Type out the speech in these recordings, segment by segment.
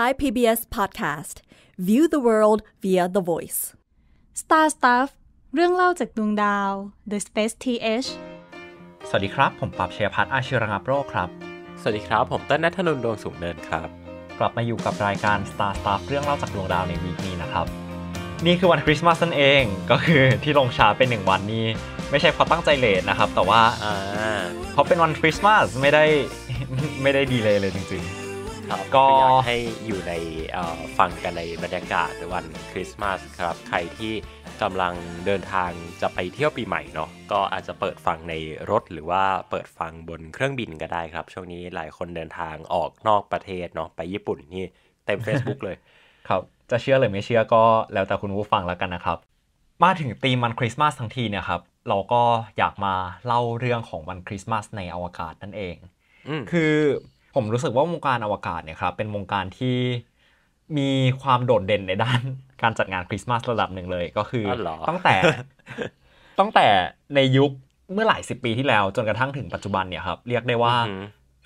Thai PBS Podcast View the world via the voice Star Stuff เรื่องเล่าจากดวงดาว The Space TH สวัสดีครับ ผมปรับเชียพัฒน์อาชิรังัโรคครับ สวัสดีครับ ผมเต้นนัทนนท์ดวงสูงเนินครับ กลับมาอยู่กับรายการ Star Stuff เรื่องเล่าจากดวงดาว ในวีคนี้นะครับ นี่คือวันคริสต์มาสนั่นเอง ก็คือที่ลงช้าเป็นหนึ่งวันนี้ ไม่ใช่เพราะตั้งใจเลทนะครับ แต่ว่าเพราะเป็นวันคริสต์มาส ไม่ได้ไม่ได้ดีเลยเลยจริงๆครับก็อยากให้อยู่ในฟังกันในบรรยากาศวัน คริสต์มาสครับ ใครที่กำลังเดินทางจะไปเที่ยวปีใหม่เนาะก็อาจจะเปิดฟังในรถหรือว่าเปิดฟังบนเครื่องบินก็ได้ครับ ช่วงนี้หลายคนเดินทางออกนอกประเทศเนาะไปญี่ปุ่นนี่เต็ม Facebook เลย ครับจะเชื่อหรือไม่เชื่อก็แล้วแต่คุณผู้ฟังแล้วกันนะครับ มาถึงธีมวันคริสต์มาสทั้งทีเนี่ยครับ เราก็อยากมาเล่าเรื่องของวันคริสต์มาสในอวกาศนั่นเองคือผมรู้สึกว่าวงการอวกาศเนี่ยครับเป็นวงการที่มีความโดดเด่นในด้านการจัดงานคริสต์มาสระดับหนึ่งเลยก็คือตั้งแต่ตั้งแต่ในยุคเมื่อหลายสิบปีที่แล้วจนกระทั่งถึงปัจจุบันเนี่ยครับเรียกได้ว่า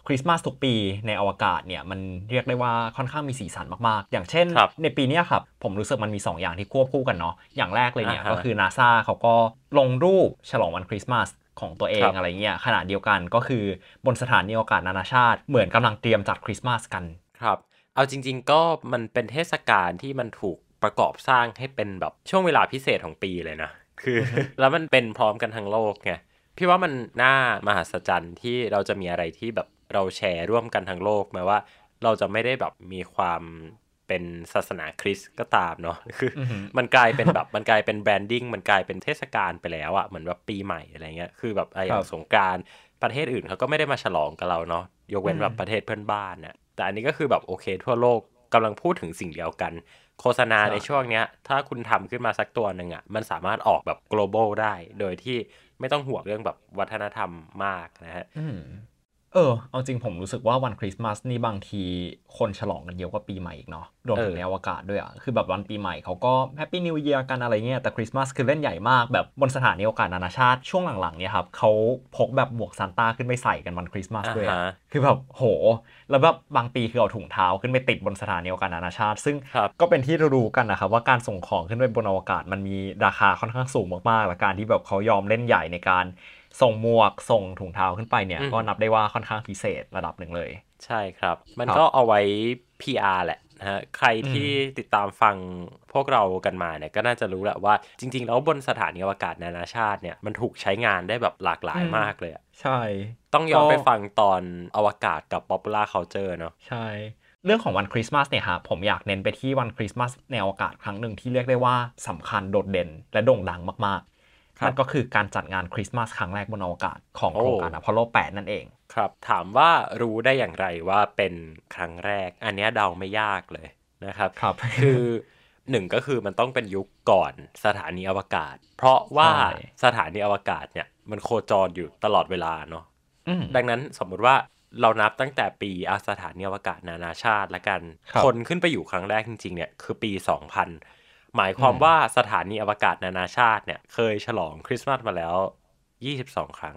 คริสต์มาสทุกปีในอวกาศเนี่ยมันเรียกได้ว่าค่อนข้างมีสีสันมากๆ อย่างเช่นในปีนี้ครับผมรู้สึกมันมี 2 อย่างที่ควบคู่กันเนาะอย่างแรกเลยเนี่ย ก็คือนาซาเขาก็ลงรูปฉลองวันคริสต์มาสของตัวเองอะไรเงี้ยขณะเดียวกันก็คือบนสถานีอวกาศนานาชาติเหมือนกำลังเตรียมจัดคริสต์มาสกันครับเอาจริง ๆ ก็มันเป็นเทศกาลที่มันถูกประกอบสร้างให้เป็นแบบ ช่วงเวลาพิเศษของปีเลยนะ คือ แล้วมันเป็นพร้อมกันทั้งโลกไงพี่ว่ามันน่ามหัศจรรย์ที่เราจะมีอะไรที่แบบเราแชร์ร่วมกันทั้งโลกแม้ว่าเราจะไม่ได้แบบมีความเป็นศาสนาคริสต์ก็ตามเนาะคือมันกลายเป็นแบบมันกลายเป็นแบรนดิ้งมันกลายเป็นเทศกาลไปแล้วอะ่ะเหมือนแบบปีใหม่อะไรเงี้ยคือแบบไอ้อย่างสงการประเทศอื่นเขาก็ไม่ได้มาฉลองกับเราเนาะยกเว้นแบบประเทศเพื่อนบ้านเนี่ยแต่อันนี้ก็คือแบบโอเค ทั่วโลกกำลังพูดถึงสิ่งเดียวกัน โฆษณาในช่วงเนี้ย ถ้าคุณทำขึ้นมาสักตัวหนึ่งอะ่ะมันสามารถออกแบบ global ได้ โดยที่ไม่ต้องห่วงเรื่องแบบวัฒนธรรมมากนะฮะเออ เอาจริงผมรู้สึกว่าวันคริสต์มาสนี่บางทีคนฉลองกันเยอะกว่าปีใหม่อีกเนาะรวมถึงในอวกาศด้วยอะ่ะ คือแบบวันปีใหม่เขาก็แฮปปี้นิวเยียร์กันอะไรเงี้ย แต่คริสต์มาสคือเล่นใหญ่มากแบบบนสถานีอวกาศนานาชาติ ช่วงหลังๆ เนี่ยครับเขาพกแบบหมวกซานต้าขึ้นไปใส่กันวันคริสต์มาสด้วย คือแบบโห แล้วแบบบางปีคือเอาถุงเท้าขึ้นไปติดบนสถานีอวกาศนานาชาติ ซึ่งก็เป็นที่รู้กันนะครับว่าการส่งของขึ้นไปบนอวกาศมันมีราคาค่อนข้างสูงมากๆ และการที่แบบเขายอมเล่นใหญ่ในการส่งหมวกส่งถุงเท้าขึ้นไปเนี่ย ก็นับได้ว่าค่อนข้างพิเศษระดับหนึ่งเลย ใช่ครับ มันก็เอาไว้ PR แหละนะฮะใครที่ติดตามฟังพวกเรากันมาเนี่ยก็น่าจะรู้แหละว่าจริง ๆ แล้วบนสถานีอวกาศนานาชาติเนี่ยมันถูกใช้งานได้แบบหลากหลายมากเลย ใช่ ต้องย้อนไปฟังตอนอวกาศกับ popular culture เนาะใช่เรื่องของวันคริสต์มาสเนี่ยครับผมอยากเน้นไปที่วันคริสต์มาสในอวกาศครั้งหนึ่งที่เรียกได้ว่าสำคัญโดดเด่นและโด่งดังมากมันก็คือการจัดงานคริสต์มาสครั้งแรกบนอวกาศของโครงการอพอลโล8นั่นเองครับ ถามว่ารู้ได้อย่างไรว่าเป็นครั้งแรกอันนี้เดาไม่ยากเลยนะครับครับคือหนึ่งก็คือมันต้องเป็นยุคก่อนสถานีอวกาศ เพราะว่าสถานีอวกาศเนี่ย มันโคจรอยู่ตลอดเวลาเนาะดังนั้นสมมุติว่าเรานับตั้งแต่ปีอาสถานีอวกาศนานาชาติละกันคคนขึ้นไปอยู่ครั้งแรกจริงๆเนี่ยคือปี2000หมายความว่าสถานีอวกาศนานาชาติเนี่ยเคยฉลองคริสต์มาสมาแล้ว 22 ครั้ง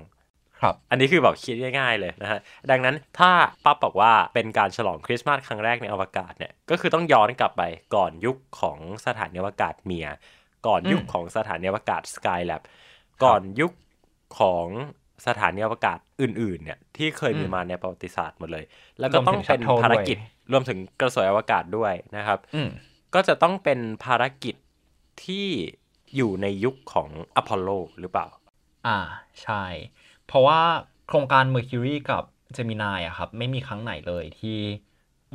ครับ อันนี้คือแบบคิดง่ายๆ เลยนะฮะ ดังนั้นถ้าป้าบอกว่าเป็นการฉลองคริสต์มาสครั้งแรกในอวกาศเนี่ย ก็คือต้องย้อนกลับไปก่อนยุคของสถานีอวกาศเมียก่อนยุคของสถานีอวกาศสกายแลบก่อนยุคของสถานีอวกาศอื่นๆเนี่ยที่เคยมีมาในประวัติศาสตร์หมดเลย แล้วก็ต้องเป็นภารกิจ รวมถึงกระสวยอวกาศด้วยนะครับก็จะต้องเป็นภารกิจที่อยู่ในยุคของอพอลโลหรือเปล่า อ่าใช่ เพราะว่าโครงการ Mercury กับ Gemini อะครับไม่มีครั้งไหนเลยที่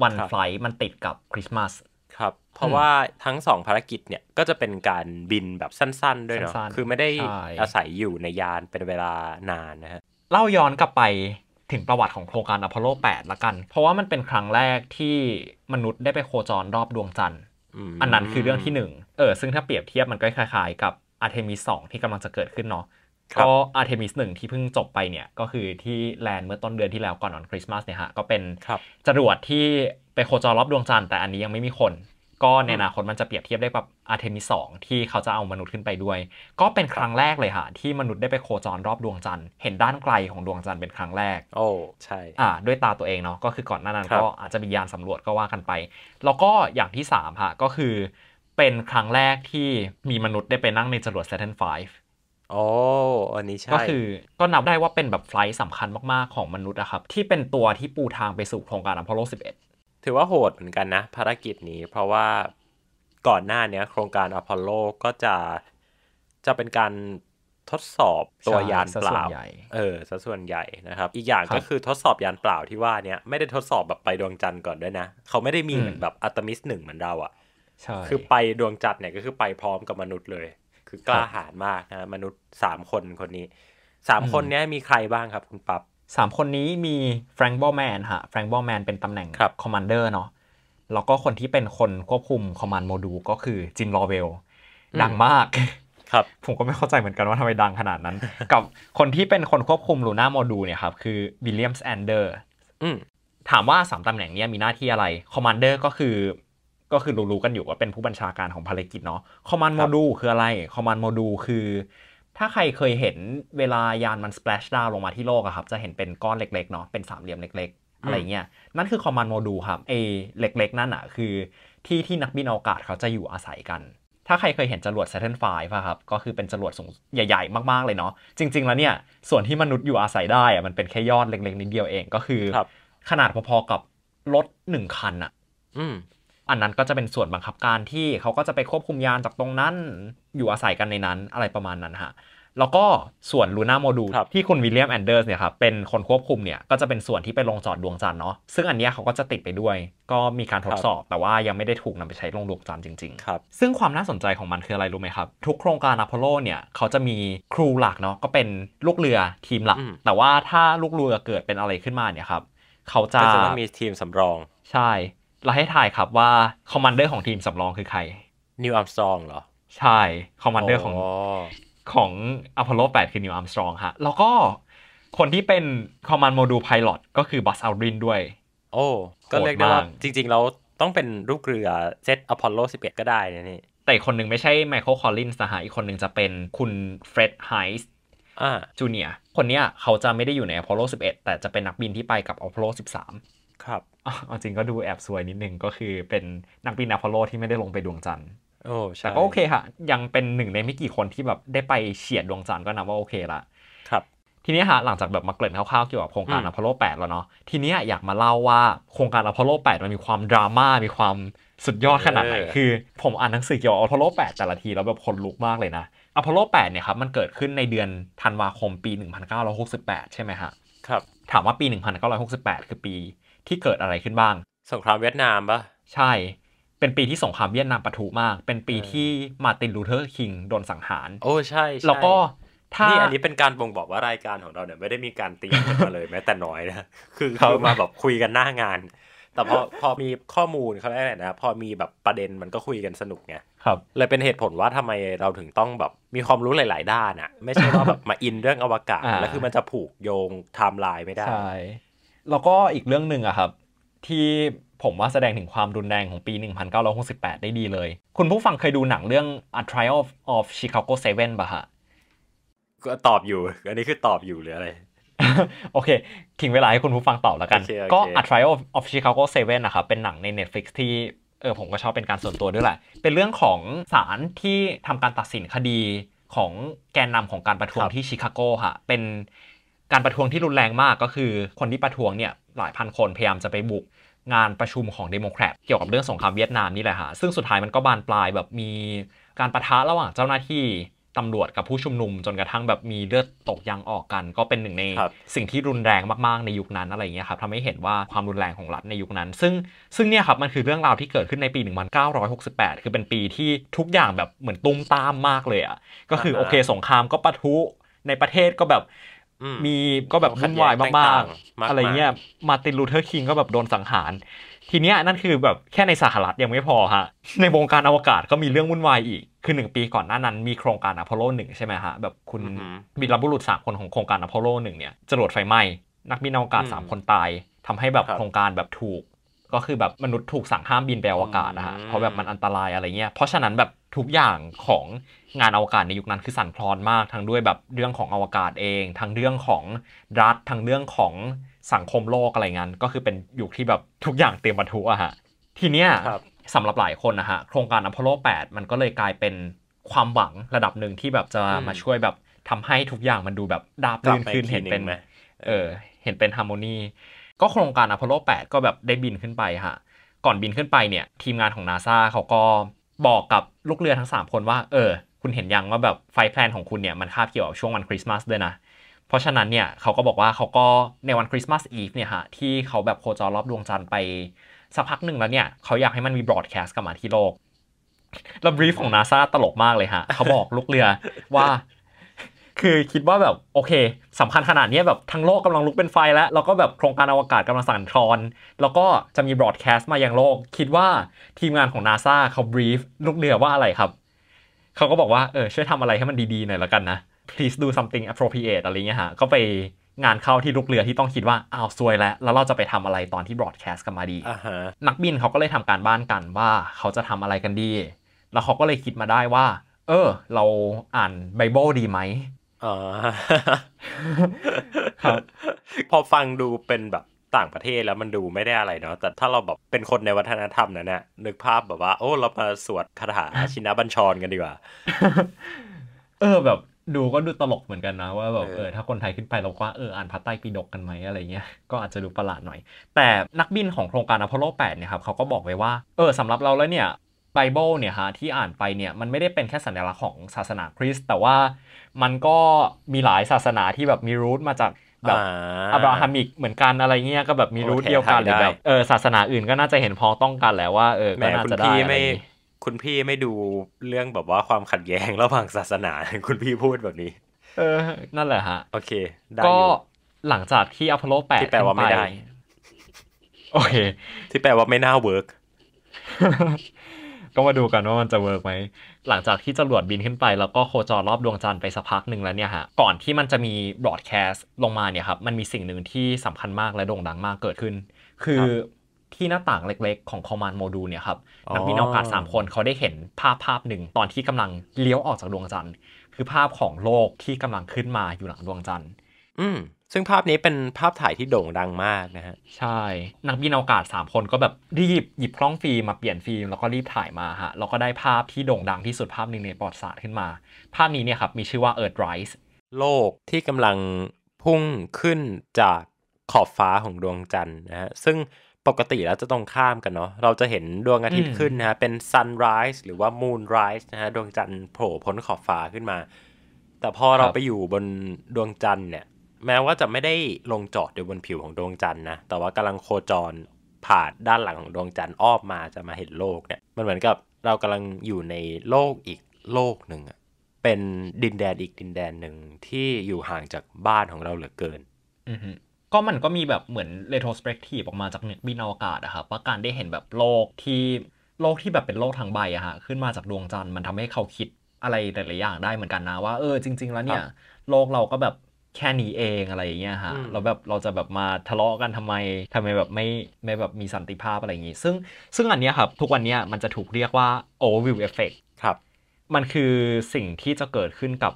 วันไฟล์มันติดกับคริสต์มาสครับ เพราะว่าทั้งสองภารกิจเนี่ย ก็จะเป็นการบินแบบสั้นๆ ด้วยเนาะคือไม่ได้อาศัยอยู่ในยานเป็นเวลานานนะฮะเล่าย้อนกลับไปถึงประวัติของโครงการอพอลโล8ละกัน เพราะว่ามันเป็นครั้งแรกที่มนุษย์ได้ไปโคจรรอบดวงจันทร์อันนั้นคือเรื่องที่หนึ่งเออ ซึ่งถ้าเปรียบเทียบมันก็คล้ายๆกับอาร์เทมิสสองที่กำลังจะเกิดขึ้นเนาะ ก็อาร์เทมิสหนึ่งที่เพิ่งจบไปเนี่ยก็คือที่แลนเมื่อต้นเดือนที่แล้วก่อนวันคริสต์มาสเนี่ยฮะ ก็เป็นจรวดที่ไปโคจรรอบดวงจันทร์แต่อันนี้ยังไม่มีคนก็ในอนาคตมันจะเปรียบเทียบได้แบบอาร์เทมิสองที่เขาจะเอามนุษย์ขึ้นไปด้วย ก็เป็นครั้งแรกเลยค่ะที่มนุษย์ได้ไปโคจรรอบดวงจันทร์เห็นด้านไกลของดวงจันทร์เป็นครั้งแรก โอ้ใช่อ่าด้วยตาตัวเองเนาะก็คือก่อนหน้านั้นก็อาจจะมียานสำรวจก็ว่ากันไป แล้วก็อย่างที่3ค่ะก็คือเป็นครั้งแรกที่มีมนุษย์ได้ไปนั่งในจรวด Saturn V โอ้อันนี้ใช่ก็คือก็นับได้ว่าเป็นแบบไฟล์สำคัญมาก ๆของมนุษย์นะครับที่เป็นตัวที่ปูทางไปสู่โครงการอพอลโล11ถือว่าโหดเหมือนกันนะภารกิจนี้เพราะว่าก่อนหน้านี้โครงการอพอลโลก็จะจะเป็นการทดสอบตัวยานเปล่าเออสัส่วนใหญ่นะครับ อีกอย่างก็คือทดสอบยานเปล่าที่ว่าเนี้ยไม่ได้ทดสอบแบบไปดวงจันทร์ก่อนด้วยนะ เขาไม่ได้มีเหมือนแบบอัตมิสหนึ่งเหมือนเราอะ่ะคือไปดวงจันทร์เนี่ยก็คือไปพร้อมกับมนุษย์เลย คือกล้าหาญมากนะมนุษย์สามคนคนนี้สามคนนี้มีใครบ้างครับคุณปับ๊บสามคนนี้มีแฟรงก์บอลแมนฮะแฟรงก์บอลแมนเป็นตำแหน่งคอมมานเดอร์เนาะแล้วก็คนที่เป็นคนควบคุมคอมมานด์โมดูลก็คือจินลอเวลดังมาก ครับ ผมก็ไม่เข้าใจเหมือนกันว่าทำไมดังขนาดนั้น กับคนที่เป็นคนควบคุมลูน่าโมดูลเนี่ยครับ คือวิลเลียมส์แอนเดอร์ถามว่าสามตำแหน่งนี้มีหน้าที่อะไรคอมมานเดอร์ก็คือ ก็คือรู้ๆกันอยู่ว่าเป็นผู้บัญชาการของภารกิจเนาะคอมมานด์โมดูลคืออะไรคอมมานด์โมดูลคือถ้าใครเคยเห็นเวลายานมันส p l a s ดาวลงมาที่โลกอะครับจะเห็นเป็นก้อนเล็ก ๆ เนาะเป็นสามเหลี่ยมเล็ก ๆ อะไรเงี้ยนั่นคือ คอมมานด์โมดูลครับเอเล็ก ๆ นั่นอะคือ ที่ที่นักบินอวกาศเขาจะอยู่อาศัยกัน ถ้าใครเคยเห็นจรวด Saturn ์ป่ะครับ ก็คือเป็นจรวดสูงใหญ่ ๆ มาก ๆ เลยเนาะจริง ๆ แล้วเนี่ยส่วนที่มนุษย์อยู่อาศัยได้อะมันเป็นแค่ยอดเล็ก ๆนิดเดียวเองก็คือขนาดพอๆกับรถหนึ่งคันอะอันนั้นก็จะเป็นส่วนบังคับการที่เขาก็จะไปควบคุมยานจากตรงนั้น อยู่อาศัยกันในนั้นอะไรประมาณนั้นฮะ แล้วก็ส่วนลูน่าโมดูลที่คุณวิลเลียมแอนเดอร์สเนี่ยครับเป็นคนควบคุมเนี่ยก็จะเป็นส่วนที่ไปลงจอดดวงจันทร์เนาะซึ่งอันนี้เขาก็จะติดไปด้วยก็มีการทดสอบ แต่ว่ายังไม่ได้ถูกนำไปใช้ลงดวงจันทร์จริงๆครับซึ่งความน่าสนใจของมันคืออะไรรู้ไหมครับ ทุกโครงการอพอลโลเนี่ยเขาจะมีครูหลักเนาะก็เป็นลูกเรือทีมหลักแต่ว่าถ้าลูกเรือเกิดเป็นอะไรขึ้นมาเนี่ยครับเขาจะจะต้องมีทีมสำรองใช่เราให้ถ่ายครับว่าคอมมานเดอร์ของทีมสำรองคือใคร นิวอัมสตรองเหรอ ใช่ คอมมานเดอร์ของของอพอลโล 8 คือนิวอัมสตรองฮะ แล้วก็คนที่เป็นคอมมานโมดูลไพลอตก็คือบัสอัลรินด้วย โอ้ ก็เรียกได้ว่าจริง ๆ เราต้องเป็นลูกเรือ เซตอพอลโล 11 ก็ได้นะนี่ แต่คนหนึ่งไม่ใช่ไมเคิลคอลลินส์นะฮะอีกคนหนึ่งจะเป็นคุณเฟร็ดไฮส์จูเนียคนเนี้ยเขาจะไม่ได้อยู่ในอพอลโล 11 แต่จะเป็นนักบินที่ไปกับอพอลโล 13ครับเอาจริงก็ดูแอบซวยนิดนึงก็คือเป็นนักบินอพอลโลที่ไม่ได้ลงไปดวงจันทร์โอ้ใช่ก็โอเคค่ะยังเป็นหนึ่งในไม่กี่คนที่แบบได้ไป เฉียดดวงจันทร์ก็นับว่าโอเคละครับทีนี้ค่ะหลังจากแบบมาเกริ่นคร่าวๆเกี่ยวกับโครงการอพอลโล8 แล้วเนาะทีนี้อยากมาเล่าว่าโครงการอพอลโล8มันมีความดราม่ามีความสุดยอดขนาดไหนคือผมอ่านหนังสือเกี่ยวกับอพอลโล8แต่ละทีแล้วแบบคนลุกมากเลยนะอพอลโล8เนี่ยครับมันเกิดขึ้นในเดือนธันวาคมปี 1968ใช่ไหมฮะครับถามว่าปี1968คือปีที่เกิดอะไรขึ้นบ้าง สงครามเวียดนามปะใช่ เป็นปีที่สงครามเวียดนามปะทุมาก เป็นปีที่มาตินลูเทอร์คิงโดนสังหาร โอ้ใช่แล้วก็ถ้านี่อันนี้เป็นการบ่งบอกว่ารายการของเราเนี่ยไม่ได้มีการตีีัมมาเลย แม้แต่น้อยนะคือเขามาแบบคุยกันหน้างาน แต่พอพอมีข้อมูลเขาได้แหละนะพอมีแบบประเด็นมันก็คุยกันสนุกไงครับเลยเป็นเหตุผลว่าทำไมเราถึงต้องแบบมีความรู้หลายๆด้านอ่ะไม่ใช่ว่าแบบมาอินเรื่องอวกาศแล้วคือมันจะผูกโยงไทม์ไลน์ไม่ได้ใช่แล้วก็อีกเรื่องหนึ่งอะครับ ที่ผมว่าแสดงถึงความรุนแรงของปี 1968 ได้ดีเลย คุณผู้ฟังเคยดูหนังเรื่อง A Trial of, of Chicago 7 ป่ะฮะก็ตอบอยู่ อันนี้คือตอบอยู่หรืออะไร โอเคทิ้งเวลาให้คุณผู้ฟังตอบแล้วกัน ก็ A Trial of, of Chicago 7นะครับเป็นหนังใน Netflix ที่เออผมก็ชอบเป็นการส่วนตัวด้วยแหละ เป็นเรื่องของศาลที่ทำการตัดสินคดีของแกนนำของการประท้วงที่ชิคาโกฮะเป็นการประท้วงที่รุนแรงมากก็คือคนที่ประท้วงเนี่ยหลายพันคนพยายามจะไปบุกงานประชุมของเดโมแครตเกี่ยวกับเรื่องสงครามเวียดนามนี่แหละฮะซึ่งสุดท้ายมันก็บานปลายแบบมีการประทะระหว่างเจ้าหน้าที่ ตำรวจกับผู้ชุมนุมจนกระทั่งแบบมีเลือดตกยางออกกันก็เป็นหนึ่งใน สิ่งที่รุนแรงมากๆในยุคนั้นอะไรเงี้ยครับทำให้เห็นว่าความรุนแรงของรัฐในยุคนั้น ซึ่งซึ่งเนี่ยครับมันคือเรื่องราวที่เกิดขึ้นในปี 1968 คือเป็นปีที่ทุกอย่างแบบเหมือนตุ้มตามมากเลยอะ่ะก็คือโอเคสงครามก็ปะทุในประเทศก็แบบมีก็แบบวุ่นวายมาก ๆ อะไรเงี้ย มาตินลูเทอร์คิงก็แบบโดนสังหาร ทีเนี้ยนั่นคือแบบแค่ในสหรัฐยังไม่พอฮะ ในวงการอวกาศก็มีเรื่องวุ่นวายอีก คือหนึ่งปีก่อนหน้านั้น มีโครงการอพอลโลหนึ่งใช่ไหมฮะ แบบคุณบิลลบุรุษสามคนของโครงการอพอลโลหนึ่งเนี่ย จรวดไฟไหม้นักบินอวกาศสามคนตาย ทำให้แบบโครงการแบบถูกก็คือแบบมนุษย์ถูกสั่งห้ามบินไปอวกาศนะฮะ เพราะแบบมันอันตรายอะไรเงี้ย เพราะฉะนั้นแบบทุกอย่างของงานอวกาศในยุคนั้นคือสั่นคลอนมากทั้งด้วยแบบเรื่องของอวกาศเอง ทั้งเรื่องของรัฐทั้งเรื่องของสังคมโลกอะไรเงี้ยก็คือเป็นยุคที่แบบทุกอย่างเตรียมบรรทุกอะฮะทีเนี้ยสำหรับหลายคนนะฮะโครงการอพอลโล 8 มันก็เลยกลายเป็นความหวังระดับหนึ่งที่แบบจะมาช่วยแบบทำให้ทุกอย่างมันดูแบบดาบลื่นขึ้นเห็นเป็นเออเห็นเป็นฮาร์โมนีก็โครงการอพอลโล 8 ก็แบบได้บินขึ้นไปฮะ ก่อนบินขึ้นไปเนี่ย ทีมงานของนาซาเขาก็บอกกับลูกเรือทั้ง 3 คนว่า เออ คุณเห็นยังว่าแบบไฟแพลนของคุณเนี่ยมันคาบเกี่ยวกับช่วงวันคริสต์มาสด้วยนะ เพราะฉะนั้นเนี่ยเขาก็บอกว่าเขาก็ในวันคริสต์มาสอีฟเนี่ยฮะ ที่เขาแบบโคจรรอบดวงจันทร์ไปสักพักหนึ่งแล้วเนี่ยเขาอยากให้มันมีบรอดแคสต์กลับมาที่โลกลรวบรีฟของนาซาตลกมากเลยฮะเขาบอกลูกเรือว่าคือคิดว่าแบบโอเคสำคัญขนาดนี้แบบทั้งโลกกำลังลุกเป็นไฟแล้ว แล้วก็แบบโครงการอวกาศกำลังสั่นคลอน แล้วก็จะมีบรอดแคสต์มายังโลก คิดว่าทีมงานของนาซาเขาบรีฟลูกเรือว่าอะไรครับ เขาก็บอกว่าเออ ช่วยทำอะไรให้มันดีๆ หน่อยละกันนะ please do something appropriate อะไรเงี้ยฮะก็ไปงานเข้าที่ลูกเรือที่ต้องคิดว่าอ้าวซวยแล้วแล้วเราจะไปทำอะไรตอนที่บรอดแคสต์กันมาดี uh-huh. นักบินเขาก็เลยทำการบ้านกันว่าเขาจะทำอะไรกันดี แล้วเขาก็เลยคิดมาได้ว่า เออ เราอ่านไบเบิลดีไหมอ๋อครับ พอฟังดูเป็นแบบต่างประเทศแล้วมันดูไม่ได้อะไรเนาะแต่ถ้าเราแบบเป็นคนในวัฒนธรรมนั้นนะนึกภาพแบบว่าโอ้ เรามาสวดคาถาชินบัญชรกันดีกว่า เออ แบบดูก็ดูตลกเหมือนกันนะ ว่าแบบเออถ้าคนไทยขึ้นไปเราก็เอออ่านพระไตรปิฎกกันไหมอะไรเงี้ยก็อาจจะดูประหลาดหน่อย แต่นักบินของโครงการอพอลโล8เนี่ยครับเขาก็บอกไว้ว่า เออสำหรับเราแล้วเนี่ยไบเบิลเนี่ยฮะ ที่อ่านไปเนี่ยมันไม่ได้เป็นแค่สัญลักษณ์ของศาสนาคริสต์แต่ว่ามันก็มีหลายศาสนาที่แบบมีรูทมาจากแบบ อับราฮัมิก เหมือนกันอะไรเงี้ยก็แบบมีรูทเดียวกัน หรือแบบ เออศาสนาอื่นก็น่าจะเห็นพ้องต้องกันแล้วว่า เออก็น่าจะได้อะไรคุณพี่ไม่ดูเรื่องแบบว่าความขัดแย้งระหว่างศาสนาคุณพี่พูดแบบนี้ เออ นั่นแหละฮะ โอเคได้ก็หลังจากที่อพอลโลดที่แปลว่าไม่ได้โอเค ที่แปลว่าไม่น่าเวิร์กก็มาดูกันว่ามันจะเวิร์กไหม หลังจากที่จรวดบินขึ้นไป แล้วก็โคจรรอบดวงจันทร์ไปสักพักหนึ่งแล้วเนี่ยฮะ ก่อนที่มันจะมีบล็อดแคสต์ลงมาเนี่ยครับ มันมีสิ่งหนึ่งที่สำคัญมากและโด่งดังมากเกิดขึ้น คือที่หน้าต่างเล็กๆ ของคอมมานด์โมดูลเนี่ยครับ นักบินอวกาศ3คนเขาได้เห็นภาพภาพหนึ่งตอนที่กำลังเลี้ยวออกจากดวงจันทร์ คือภาพของโลกที่กำลังขึ้นมาอยู่หลังดวงจันทร์ อืซึ่งภาพนี้เป็นภาพถ่ายที่โด่งดังมากนะฮะ ใช่ นักบินอวกาศ3คนก็แบบรีบหยิบกล้องฟิล์มมาเปลี่ยนฟิล์มแล้วก็รีบถ่ายมาฮะ แล้วก็ได้ภาพที่โด่งดังที่สุดภาพหนึ่งในประวัติศาสตร์ขึ้นมา ภาพนี้เนี่ยครับมีชื่อว่า Earthrise โลกที่กำลังพุ่งขึ้นจากขอบฟ้าของดวงจันทร์นะฮะ ซึ่งปกติแล้วจะตรงข้ามกันเนาะเราจะเห็นดวงอาทิตย์ขึ้นนะฮะเป็น sunrise หรือว่า moonrise นะฮะดวงจันทร์โผล่พ้นขอบฟ้าขึ้นมา แต่พอเราไปอยู่บนดวงจันทร์เนี่ยแม้ว่าจะไม่ได้ลงจอดอยู่บนผิวของดวงจันทร์นะ แต่ว่ากำลังโคจรผ่านด้านหลังของดวงจันทร์อ้อมมาจะมาเห็นโลกเนี่ย มันเหมือนกับเรากำลังอยู่ในโลกอีกโลกหนึ่งอะเป็นดินแดนอีกดินแดนหนึ่งที่อยู่ห่างจากบ้านของเราเหลือเกินอืก็มันก็มีแบบเหมือนเรโทรสเปกทีฟออกมาจากน็กบินอวกาศอะครับว่าการได้เห็นแบบโลกที่โลกที่แบบเป็นโลกทางใบอะฮะขึ้นมาจากดวงจันทร์มันทำให้เขาคิดอะไรหลายๆ อย่าง ได้เหมือนกันนะว่าเออจริงๆ แล้วเนี่ย โลกเราก็แบบแค่นี้เองอะไรอย่างเงี้ยฮะเราแบบเราจะแบบมาทะเลาะกันทำไม ทำไมแบบไม่ไม่แบบมีสันติภาพอะไรอย่างงี้ ซึ่งซึ่งอันเนี้ยครับ ทุกวันเนี้ยมันจะถูกเรียกว่า overview effect ครับ มันคือสิ่งที่จะเกิดขึ้นกับ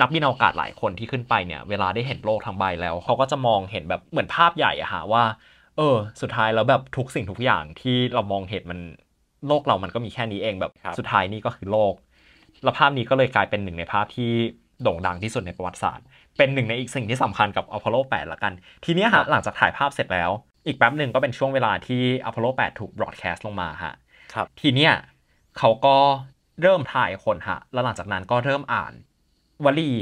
นักบินอวกาศหลายคนที่ขึ้นไปเนี่ยเวลาได้เห็นโลกทางใบแล้ว เขาก็จะมองเห็นแบบเหมือนภาพใหญ่อะฮะว่าเออ สุดท้ายแล้วแบบทุกสิ่งทุกอย่างที่เรามองเห็นมันโลกเรามันก็มีแค่นี้เองแบบ สุดท้ายนี่ก็คือโลก แล้วภาพนี้ก็เลยกลายเป็นหนึ่งในภาพที่โด่งดังที่สุดในประวัติศาสตร์ เป็นหนึ่งในอีกสิ่งที่สำคัญกับอพอลโล 8 ละกัน ทีนี้ฮะหลังจากถ่ายภาพเสร็จแล้ว อีกแป๊บหนึ่งก็เป็นช่วงเวลาที่อพอลโล 8 ถูกบล็อดแคสต์ลงมาฮะ ครับ ทีเนี้ยเขาก็เริ่มถ่ายคนฮะ แล้วหลังจากนั้นก็เริ่มอ่านวลี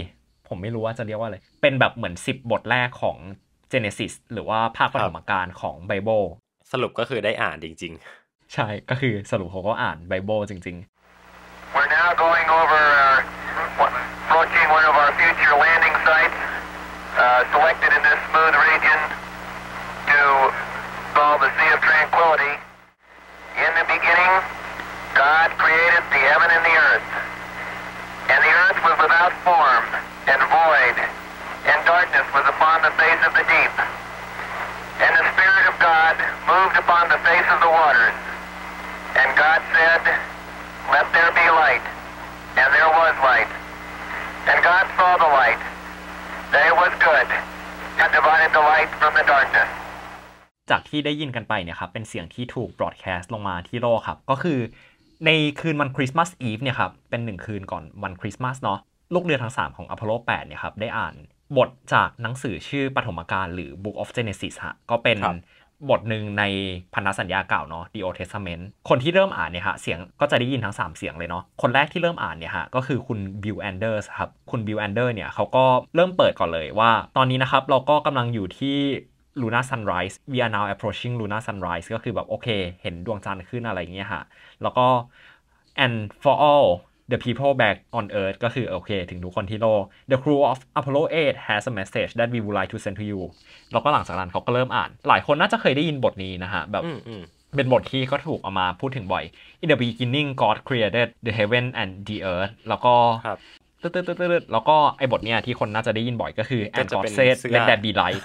ผมไม่รู้ว่าจะเรียกว่าอะไร เป็นแบบเหมือน 10 บทแรกของเจเนซิสหรือว่าภาคปฐมกาลของไบเบิล สรุปก็คือได้อ่านจริงๆ ใช่ ก็คือสรุปเขาก็อ่านไบเบิลจริงๆ We're now going over one of our future landing sites uh, selected in this smooth region to call the Sea of Tranquility. In the beginning, God created the heaven and the earth. And the earth was without form and void, and darkness was upon the face of the deep. And the Spirit of God moved upon the face of the waters. And God said, Let there be light. And there was light. And God saw the light, that it was good, and divided the light from the darkness. จากที่ได้ยินกันไปเนี่ยครับ เป็นเสียงที่ถูกบรอดแคสต์ลงมาที่โลกครับ ก็คือในคืนวันคริสต์มาสอีฟเนี่ยครับ เป็นหนึ่งคืนก่อนวันคริสต์มาสเนาะ ลูกเรือทั้ง 3 ของอพอลโล8เนี่ยครับได้อ่านบทจากหนังสือชื่อปฐมกาลหรือ Book of Genesis ฮะ ก็เป็นบทหนึ่งในพันธสัญญาเก่าเนาะ The Old Testament คนที่เริ่มอ่านเนี่ยฮะ เสียงก็จะได้ยินทั้ง 3 เสียงเลยเนาะคนแรกที่เริ่มอ่านเนี่ยฮะ ก็คือคุณบิลแอนเดอร์สครับ คุณบิลแอนเดอร์เนี่ยเขาก็เริ่มเปิดก่อนเลยว่าตอนนี้นะครับเราก็กำลังอยู่ที่ Luna Sunrise we are now approaching Luna Sunrise ก็คือแบบโอเค เห็นดวงจันทร์ขึ้นอะไรเงี้ยฮะ แล้วก็ and for all The people back on Earth ก็คือโอเค ถึงทุกคนที่โลก The crew of Apollo 8 has a message that we would like to send to you แล้วก็หลังจากนั้นเขาก็เริ่มอ่าน หลายคนน่าจะเคยได้ยินบทนี้นะฮะ แบบเป็นบทที่ก็ถูกเอามาพูดถึงบ่อย In the beginning God created the heaven and the earth แล้วก็ตืดตืดตแล้วก็ไอ้บทเนี้ยที่คนน่าจะได้ยินบ่อยก็คือ and God said let there be light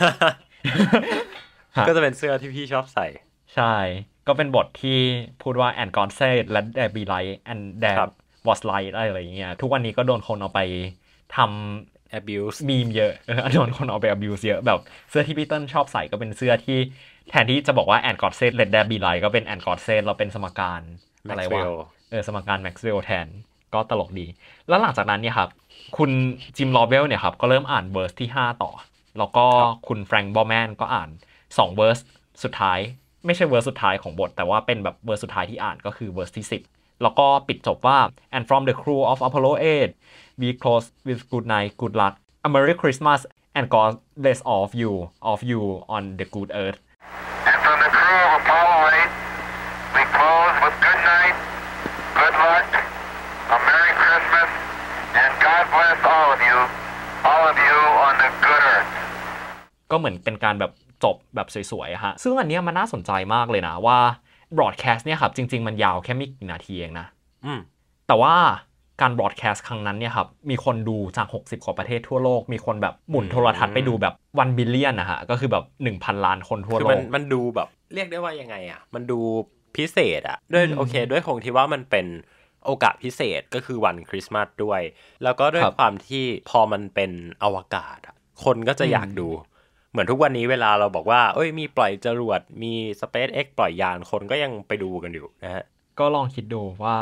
ก็จะเป็นเสื้อที่พี่ชอบใส่ ใช่ ก็เป็นบทที่พูดว่า and God said let there be light and there วอสไลท์อะไรอย่างเงี้ยทุกวันนี้ก็โดนคนเอาไปทำ abuse มีมเยอะโดนคนเอาไป abuse เยอะ แบบเสื้อที่พี่เต้นชอบใส่ก็เป็นเสื้อที่แทนที่จะบอกว่าแอนกอดเซตเลดเดอร์บีไลก็เป็นแอนกอดเซตเราเป็นสมการ อะไรวะ เออสมการแม็กซ์เวลแทนก็ตลกดี แล้วหลังจากนั้นเนี่ยครับคุณจิมลอเวลเนี่ยครับก็เริ่มอ่านเวอร์สที่ 5 ต่อ แล้วก็คุณแฟรงก์บอแมนก็อ่าน2เวอร์สสุดท้าย ไม่ใช่เวอร์สสุดท้ายของบท แต่ว่าเป็นแบบเวอร์สสุดท้ายที่อ่านก็คือเวอร์สที่10แล้วก็ปิดจบว่า and from the crew of Apollo 8 we close with good night good luck a merry Christmas and God bless all of you of you on the good earth and from the crew of Apollo 8 we close with good night good luck a merry Christmas and God bless all of you all of you on the good earth ก็เหมือนเป็นการแบบจบแบบสวยๆ ฮะ ซึ่งอันนี้มันน่าสนใจมากเลยนะว่าบรอดแคสต์เนี่ยครับ จริง ๆ มันยาวแค่ไม่กี่นาทีเองนะแต่ว่าการบรอดแคสต์ครั้งนั้นเนี่ยครับ มีคนดูจาก 60กว่าประเทศทั่วโลกมีคนแบบหมุนโทรทัศน์ไปดูแบบวันบิลเลียนนะฮะ ก็คือแบบ 1,000ล้านคนทั่วโลกคือมันมันดูแบบ เรียกได้ว่ายังไงอ่ะ มันดูพิเศษอ่ะด้วยโอเค ด้วยคงที่ว่ามันเป็นโอกาสพิเศษก็คือวันคริสต์มาสด้วย แล้วก็ด้วยความที่พอมันเป็นอวกาศคนก็จะอยากดูเหมือนทุกวันนี้เวลาเราบอกว่าเอ้ย มีปล่อยจรวด มี SpaceX ปล่อยยานคนก็ยังไปดูกันอยู่นะฮะ ก็ลองคิดดูว่า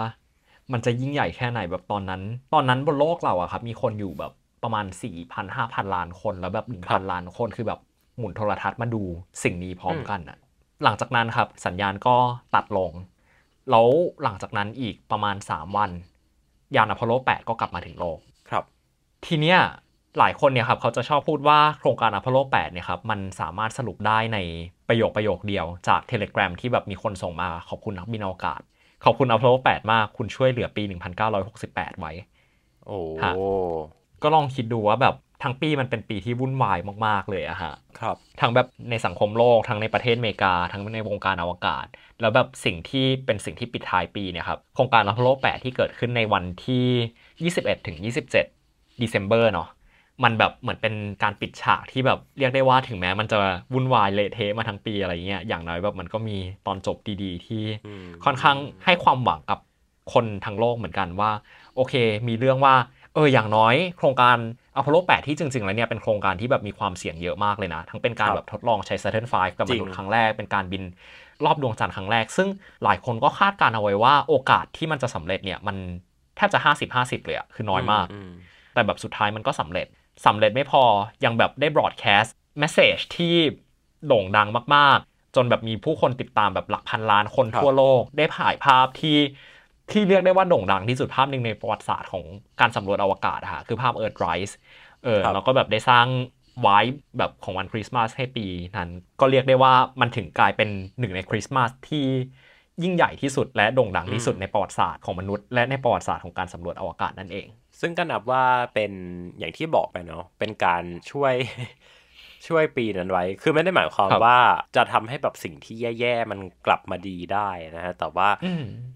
มันจะยิ่งใหญ่แค่ไหนแบบตอนนั้น ตอนนั้นบนโลกเราอะครับ มีคนอยู่แบบประมาณ4ี่พันห้าพันล้านคนแล้วแบบหนึ่งพันล้านคนคือแบบหมุนโทรทัศน์มาดูสิ่งนี้พร้อมกันอะ หลังจากนั้นครับสัญญาณก็ตัดลง แล้วหลังจากนั้นอีกประมาณ 3 วัน ยานอพอลโล8ก็กลับมาถึงโลก ครับ ทีเนี้ยหลายคนเนี่ยครับ เขาจะชอบพูดว่าโครงการอพอลโล8เนี่ยครับ มันสามารถสรุปได้ในประโยคประโยคเดียวจากเทเลกราฟที่แบบมีคนส่งมา ขอบคุณนักบินอวกาศขอบคุณอพอลโล8มาก คุณช่วยเหลือปี 1968 ไว้โอ้ก็ลองคิดดูว่าแบบทั้งปีมันเป็นปีที่วุ่นวายมาก ๆ เลยอะฮะครับทั้งแบบในสังคมโลก ทั้งในประเทศอเมริกาทั้งในวงการอวกาศ แล้วแบบสิ่งที่เป็นสิ่งที่ปิดท้ายปีเนี่ยครับโครงการอพอลโล8ที่เกิดขึ้นในวันที่21ถึง27ซ e c บ m b e r เนาะมันแบบเหมือนเป็นการปิดฉากที่แบบเรียกได้ว่าถึงแม้มันจะวุ่นวายเละเทะมาทั้งปีอะไรเงี้ยอย่างน้อยแบบมันก็มีตอนจบดีๆ ที่ ค่อนข้างให้ความหวังกับคนทั้งโลกเหมือนกันว่า โอเคมีเรื่องว่าเอออย่างน้อย โครงการอพอลโล8ที่จริงๆแล้วเนี่ยเป็นโครงการที่แบบมีความเสี่ยงเยอะมากเลยนะ ทั้งเป็นการแบบทดลองใช้ Saturn V กับมนุษย์ครั้งแรก เป็นการบินรอบดวงจันทร์ครั้งแรก ซึ่งหลายคนก็คาดการเอาไว้ว่า โอกาสที่มันจะสำเร็จเนี่ยมันแทบจะ 50-50เลยอะคือน้อยมาก แต่แบบสุดท้ายมันก็สำเร็จสำเร็จไม่พอยังแบบได้บรอดแคสต์แมสเซจที่โด่งดังมากๆ จนแบบมีผู้คนติดตามแบบหลักพันล้านคนทั่วโลกได้ถ่ายภาพที่ที่เรียกได้ว่าโด่งดังที่สุดภาพหนึ่งในประวัติศาสตร์ของการสำรวจอวกาศค่ะคือภาพเอิร์ธไรส์เออแล้วก็แบบได้สร้างไว้ แบบของวันคริสต์มาสให้ปีนั้น ก็เรียกได้ว่ามันถึงกลายเป็นหนึ่งในคริสต์มาสที่ยิ่งใหญ่ที่สุดและโด่งดังที่สุด ในประวัติศาสตร์ของมนุษย์และในประวัติศาสตร์ของการสำรวจอวกาศนั่นเองซึ่งก็นับว่าเป็นอย่างที่บอกไปเนาะ เป็นการช่วยช่วยปีนั้นไว้ คือไม่ได้หมายความว่าจะทำให้แบบสิ่งที่แย่ๆมันกลับมาดีได้นะฮะ แต่ว่า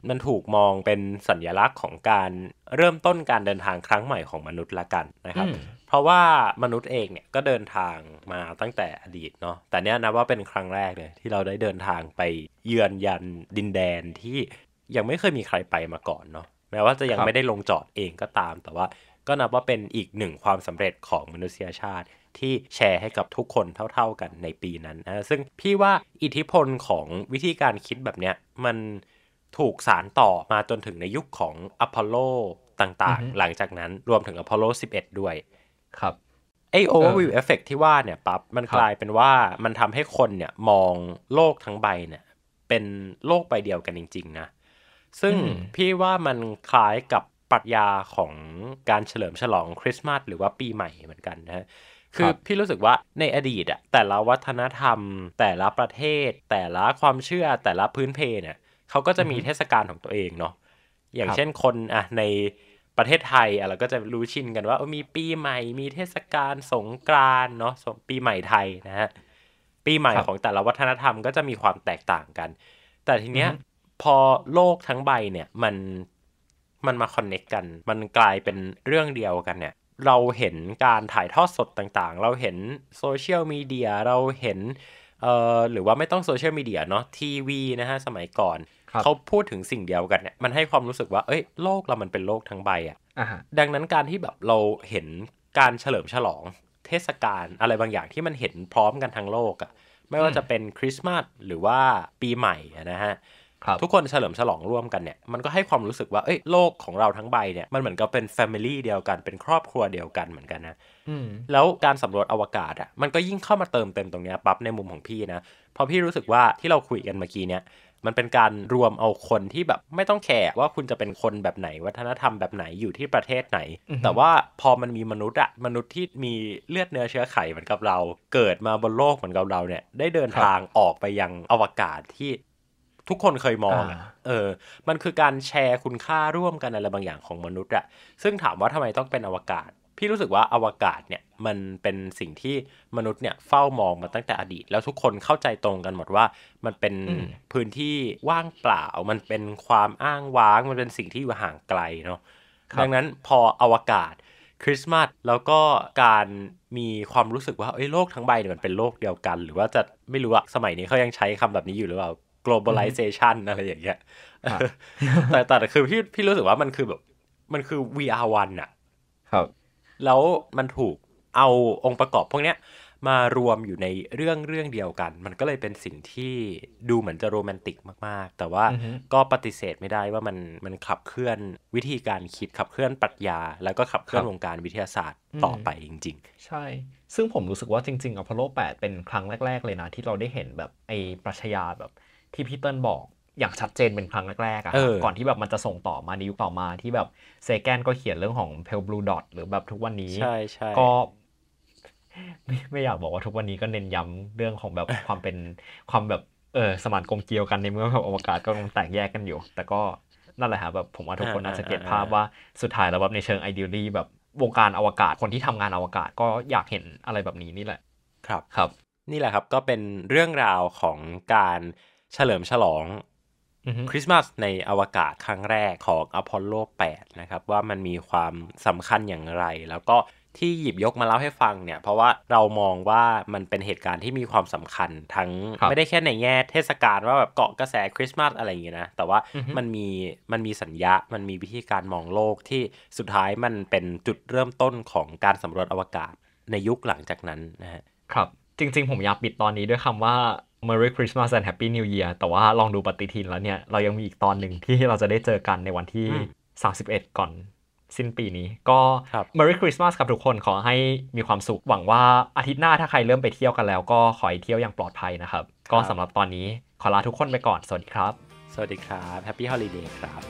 มันถูกมองเป็นสัญญลักษณ์ของการเริ่มต้นการเดินทางครั้งใหม่ของมนุษย์ละกันนะครับ เพราะว่ามนุษย์เองเนี่ยก็เดินทางมาตั้งแต่อดีตเนาะ แต่เนี้ยนะว่าเป็นครั้งแรกเลยที่เราได้เดินทางไป เยือนยันดินแดนที่ยังไม่เคยมีใครไปมาก่อนเนาะแม้ว่าจะยังไม่ได้ลงจอดเองก็ตาม แต่ว่าก็นับว่าเป็นอีกหนึ่งความสำเร็จของมนุษยชาติที่แชร์ให้กับทุกคนเท่าๆกันในปีนั้นนะซึ่งพี่ว่าอิทธิพลของวิธีการคิดแบบเนี้ยมันถูกสารต่อมาจนถึงในยุคของอพอลโลต่างๆ หลังจากนั้นรวมถึงอพอลโล11 ด้วยครับไอโอเวอร์วิวเอฟเฟกที่ว่าเนี่ยปั๊บมันกลายเป็นว่ามันทำให้คนเนี่ยมองโลกทั้งใบเนี่ยเป็นโลกใบเดียวกันจริงๆนะซึ่งพี่ว่ามันคล้ายกับปรัชญาของการเฉลิมฉลองคริสต์มาสหรือว่าปีใหม่เหมือนกันนะ คือพี่รู้สึกว่าในอดีตอะแต่ละวัฒนธรรม แต่ละประเทศ แต่ละความเชื่อ แต่ละพื้นเพเนี่ยเขาก็จะมีเทศกาลของตัวเองเนาะ อย่างเช่นคนอะในประเทศไทยอะเราก็จะรู้ชินกันว่ามีปีใหม่ มีเทศกาลสงกรานเนาะปีใหม่ไทยนะฮะ ปีใหม่ของแต่ละวัฒนธรรมก็จะมีความแตกต่างกัน แต่ทีเนี้ยพอโลกทั้งใบเนี่ยมัน มันมาคอนเน็กกัน มันกลายเป็นเรื่องเดียวกันเนี่ย เราเห็นการถ่ายทอดสดต่างๆ เราเห็นโซเชียลมีเดียเราเห็นเอ่อหรือว่าไม่ต้องโซเชียลมีเดียเนาะทีวีนะฮะสมัยก่อน เขาพูดถึงสิ่งเดียวกันเนี่ยมันให้ความรู้สึกว่าเอ้ยโลกเรามันเป็นโลกทั้งใบอะ่ะดังนั้นการที่แบบเราเห็นการเฉลิมฉลองเทศกาลอะไรบางอย่างที่มันเห็นพร้อมกันทั้งโลกอะ่ะไม่ว่าจะเป็นคริสต์มาสหรือว่าปีใหม่นะฮะทุกคนเฉลิมฉลองร่วมกันเนี่ยมันก็ให้ความรู้สึกว่าเอ้ยโลกของเราทั้งใบเนี่ยมันเหมือนกับเป็นแฟมิลี่เดียวกันเป็นครอบครัวเดียวกันเหมือนกันนะแล้วการสำรวจอวกาศอ่ะมันก็ยิ่งเข้ามาเติมเต็มตรงเนี้ยปั๊บในมุมของพี่นะพอพี่รู้สึกว่าที่เราคุยกันเมื่อกี้เนี่ย มันเป็นการรวมเอาคนที่แบบไม่ต้องแคร์ว่าคุณจะเป็นคนแบบไหน วัฒนธรรมแบบไหนอยู่ที่ประเทศไหนแต่ว่าพอมันมีมนุษย์อะมนุษย์ที่มีเลือดเนื้อเชื้อไขเหมือนกับเราเกิดมาบนโลกเหมือนกับเราเนี่ย ได้เดินทางออกไปยังอวกาศที่ทุกคนเคยมองอ่ะเออ มันคือการแชร์คุณค่าร่วมกันอะไรบางอย่างของมนุษย์อะซึ่งถามว่าทำไมต้องเป็นอวกาศพี่รู้สึกว่าอวกาศเนี่ย มันเป็นสิ่งที่มนุษย์เนี่ยเฝ้ามองมาตั้งแต่อดีต แล้วทุกคนเข้าใจตรงกันหมดว่า มันเป็นพื้นที่ว่างเปล่ามันเป็นความอ้างว้าง มันเป็นสิ่งที่อยู่ห่างไกลเนาะดังนั้นพออวกาศคริสต์มาสแล้วก็การมีความรู้สึกว่าเอ้ยโลกทั้งใบเนี่ยมันเป็นโลกเดียวกัน หรือว่าจะไม่รู้อะสมัยนี้เขายังใช้คำแบบนี้อยู่หรือเปล่า globalization อะไรอย่างเงี้ย แต่ แต่ คือ พี่ พี่รู้สึกว่ามันคือ แบบ มันคือ VR 1อะครับ แล้วมันถูกเอาองค์ประกอบ พวก เนี้ย มารวมอยู่ในเรื่องเรื่องเดียวกัน มันก็เลยเป็นสิ่งที่ดูเหมือนจะ โรแมนติก มาก ๆ แต่ว่าก็ ปฏิเสธ ไม่ได้ว่า มัน มัน ขับเคลื่อน วิธีการคิด ขับ เคลื่อน ปรัชญา แล้วก็ขับ เคลื่อน วงการวิทยาศาสตร์ ต่อไป จริง ๆ ใช่ ซึ่ง ผม รู้สึก ว่า จริงๆอพอลโล 8 เป็น ครั้ง แรก ๆ เลยนะ ที่ เรา ได้ เห็นแบบไอ้ปรัชญาแบบที่พี่เติ้ลบอกอย่างชัดเจนเป็นครั้งแรกๆอะก่อนที่แบบมันจะส่งต่อมาในยุคต่อมา ที่แบบเซแกนก็เขียนเรื่องของเพลบลูดอทหรือแบบทุกวันนี้ ใช่ใชก็ไม่ไม่อยากบอกว่าทุกวันนี้ก็เน้นย้ำ เรื่องของแบบความเป็นความแบบเออ สมานกลมเกลียวกันในเมื่อแบบอวกาศก็ำลังแตกแยกกันอยู่ แต่ก็นั่นแหละฮะแบบผมว่าทุกคนน่าจะเก็ตภาพว่าสุดท้ายแล้วแบบในเชิงไอเดียลี่แบบวงการอวกาศคนที่ทำงานอวกาศก็อยากเห็นอะไรแบบนี้นี่แหละ ครับครับ นี่แหละครับ ก็เป็นเรื่องราวของการเฉลิมฉลองคริสต์มาสในอวกาศครั้งแรกของอพอลโล8นะครับ ว่ามันมีความสำคัญอย่างไร แล้วก็ที่หยิบยกมาเล่าให้ฟังเนี่ยเพราะว่าเรามองว่ามันเป็นเหตุการณ์ที่มีความสำคัญทั้ง ไม่ได้แค่ในแง่เทศกาลว่าแบบเกาะกระแสคริสต์มาสอะไรอย่างเงี้ยนะแต่ว่ามันมีมันมีสัญญามันมีวิธีการมองโลกที่สุดท้ายมันเป็นจุดเริ่มต้นของการสำรวจอวกาศในยุคหลังจากนั้นนะครับ จริง ๆ ผมอยากปิดตอนนี้ด้วยคำว่า Merry Christmas and Happy New Year แต่ว่าลองดูปฏิทินแล้วเนี่ย เรายังมีอีกตอนหนึ่งที่เราจะได้เจอกันในวันที่ 31 ก่อน สิ้นปีนี้ก็ Merry Christmas ครับทุกคนขอให้มีความสุข หวังว่าอาทิตย์หน้าถ้าใครเริ่มไปเที่ยวกันแล้วก็ขอให้เที่ยวอย่างปลอดภัยนะครับ ก็สำหรับตอนนี้ขอลาทุกคนไปก่อน สวัสดีครับ สวัสดีครับ Happy Holiday ครับ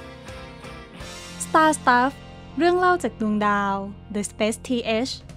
Star Stuff เรื่องเล่าจากดวงดาว The Space TH